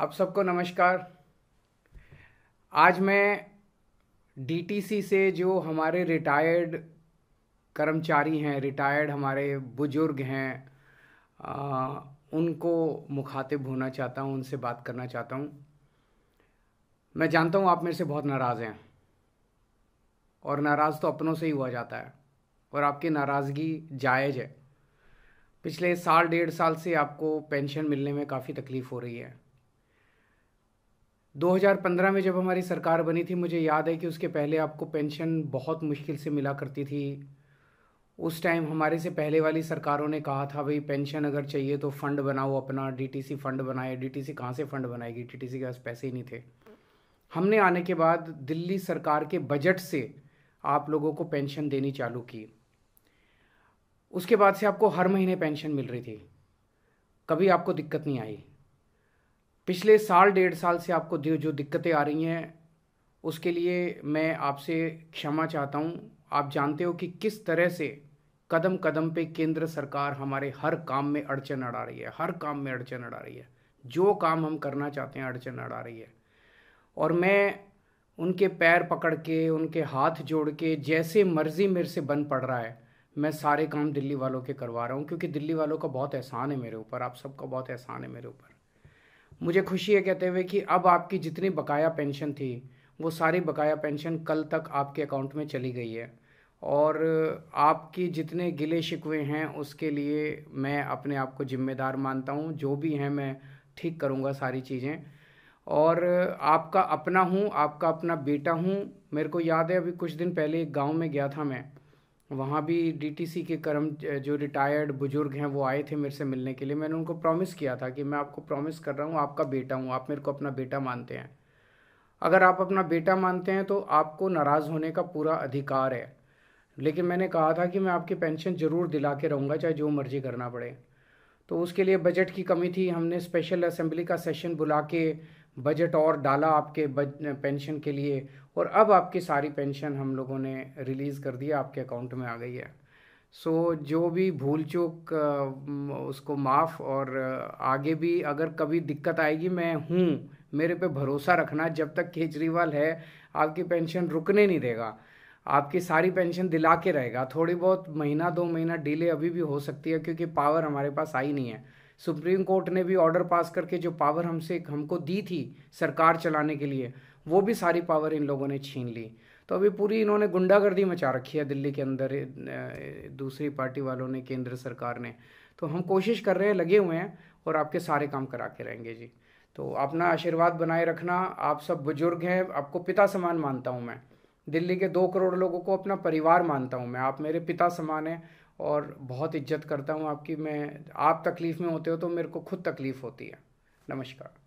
आप सबको नमस्कार आज मैं डीटीसी से जो हमारे रिटायर्ड कर्मचारी हैं रिटायर्ड हमारे बुजुर्ग हैं उनको मुखातिब होना चाहता हूँ उनसे बात करना चाहता हूँ मैं जानता हूँ आप मेरे से बहुत नाराज़ हैं और नाराज़ तो अपनों से ही हुआ जाता है और आपकी नाराज़गी जायज़ है पिछले साल डेढ़ साल से आपको पेंशन मिलने में काफ़ी तकलीफ़ हो रही है 2015 में जब हमारी सरकार बनी थी मुझे याद है कि उसके पहले आपको पेंशन बहुत मुश्किल से मिला करती थी उस टाइम हमारे से पहले वाली सरकारों ने कहा था भाई पेंशन अगर चाहिए तो फ़ंड बनाओ अपना डीटीसी फ़ंड बनाए डीटीसी कहाँ से फ़ंड बनाएगी डीटीसी के पास पैसे ही नहीं थे हमने आने के बाद दिल्ली सरकार के बजट से आप लोगों को पेंशन देनी चालू की उसके बाद से आपको हर महीने पेंशन मिल रही थी कभी आपको दिक्कत नहीं आई पिछले साल डेढ़ साल से आपको जो दिक्कतें आ रही हैं उसके लिए मैं आपसे क्षमा चाहता हूँ आप जानते हो कि किस तरह से कदम कदम पे केंद्र सरकार हमारे हर काम में अड़चन अड़ा रही है हर काम में अड़चन अड़ा रही है जो काम हम करना चाहते हैं अड़चन अड़ा रही है और मैं उनके पैर पकड़ के उनके हाथ जोड़ के जैसे मर्जी मेरे से बन पड़ रहा है मैं सारे काम दिल्ली वालों के करवा रहा हूँ क्योंकि दिल्ली वालों का बहुत एहसान है मेरे ऊपर आप सबका बहुत एहसान है मेरे ऊपर मुझे खुशी है कहते हुए कि अब आपकी जितनी बकाया पेंशन थी वो सारी बकाया पेंशन कल तक आपके अकाउंट में चली गई है और आपकी जितने गिले शिकवे हैं उसके लिए मैं अपने आप को जिम्मेदार मानता हूँ जो भी हैं मैं ठीक करूँगा सारी चीज़ें और आपका अपना हूँ आपका अपना बेटा हूँ मेरे को याद है अभी कुछ दिन पहले एक गाँव में गया था मैं वहाँ भी डीटीसी के कर्म जो रिटायर्ड बुजुर्ग हैं वो आए थे मेरे से मिलने के लिए मैंने उनको प्रॉमिस किया था कि मैं आपको प्रॉमिस कर रहा हूँ आपका बेटा हूँ आप मेरे को अपना बेटा मानते हैं अगर आप अपना बेटा मानते हैं तो आपको नाराज़ होने का पूरा अधिकार है लेकिन मैंने कहा था कि मैं आपकी पेंशन ज़रूर दिला के रहूँगा चाहे जो मर्ज़ी करना पड़े तो उसके लिए बजट की कमी थी हमने स्पेशल असेंबली का सेशन बुला के बजट और डाला आपके पेंशन के लिए और अब आपकी सारी पेंशन हम लोगों ने रिलीज़ कर दिया आपके अकाउंट में आ गई है सो so, जो भी भूल चूक उसको माफ़ और आगे भी अगर कभी दिक्कत आएगी मैं हूँ मेरे पे भरोसा रखना जब तक केजरीवाल है आपकी पेंशन रुकने नहीं देगा आपकी सारी पेंशन दिला के रहेगा थोड़ी बहुत महीना दो महीना डिले अभी भी हो सकती है क्योंकि पावर हमारे पास आई नहीं है सुप्रीम कोर्ट ने भी ऑर्डर पास करके जो पावर हमसे हमको दी थी सरकार चलाने के लिए वो भी सारी पावर इन लोगों ने छीन ली तो अभी पूरी इन्होंने गुंडागर्दी मचा रखी है दिल्ली के अंदर दूसरी पार्टी वालों ने केंद्र सरकार ने तो हम कोशिश कर रहे हैं लगे हुए हैं और आपके सारे काम करा के रहेंगे जी तो अपना आशीर्वाद बनाए रखना आप सब बुजुर्ग हैं आपको पिता समान मानता हूँ मैं दिल्ली के दो करोड़ लोगों को अपना परिवार मानता हूँ मैं आप मेरे पिता समान हैं और बहुत इज्जत करता हूँ आपकी मैं आप तकलीफ़ में होते हो तो मेरे को खुद तकलीफ़ होती है नमस्कार